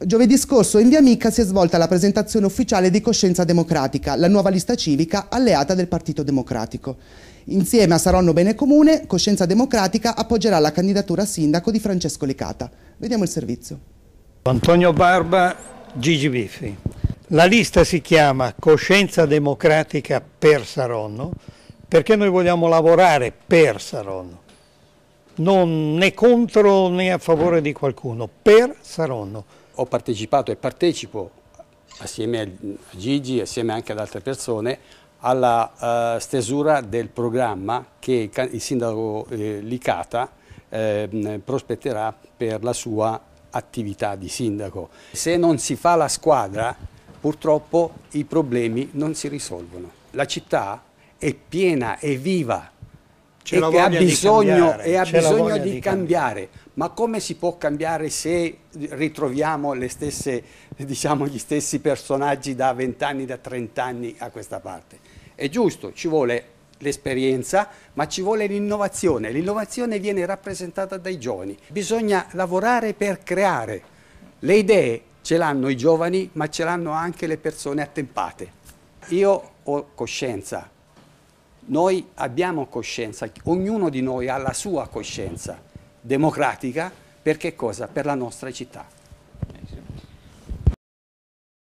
Giovedì scorso in Via Amica si è svolta la presentazione ufficiale di Coscienza Democratica, la nuova lista civica alleata del Partito Democratico. Insieme a Saronno Bene Comune, Coscienza Democratica appoggerà la candidatura a sindaco di Francesco Licata. Vediamo il servizio. Antonio Barba, Gigi Biffi. La lista si chiama Coscienza Democratica per Saronno perché noi vogliamo lavorare per Saronno non né contro né a favore di qualcuno, per Saronno. Ho partecipato e partecipo assieme a Gigi, assieme anche ad altre persone, alla uh, stesura del programma che il, sindaco eh, Licata eh, prospetterà per la sua attività di sindaco. Se non si fa la squadra, purtroppo i problemi non si risolvono. La città è piena, e viva e che ha bisogno, e ha bisogno di, di cambiare. cambiare. Ma come si può cambiare se ritroviamo stesse, diciamo, gli stessi personaggi da vent'anni, da trent'anni a questa parte? È giusto, ci vuole l'esperienza, ma ci vuole l'innovazione. L'innovazione viene rappresentata dai giovani. Bisogna lavorare per creare. Le idee ce l'hanno i giovani, ma ce l'hanno anche le persone attempate. Io ho coscienza noi abbiamo coscienza, ognuno di noi ha la sua coscienza democratica, per che cosa? Per la nostra città.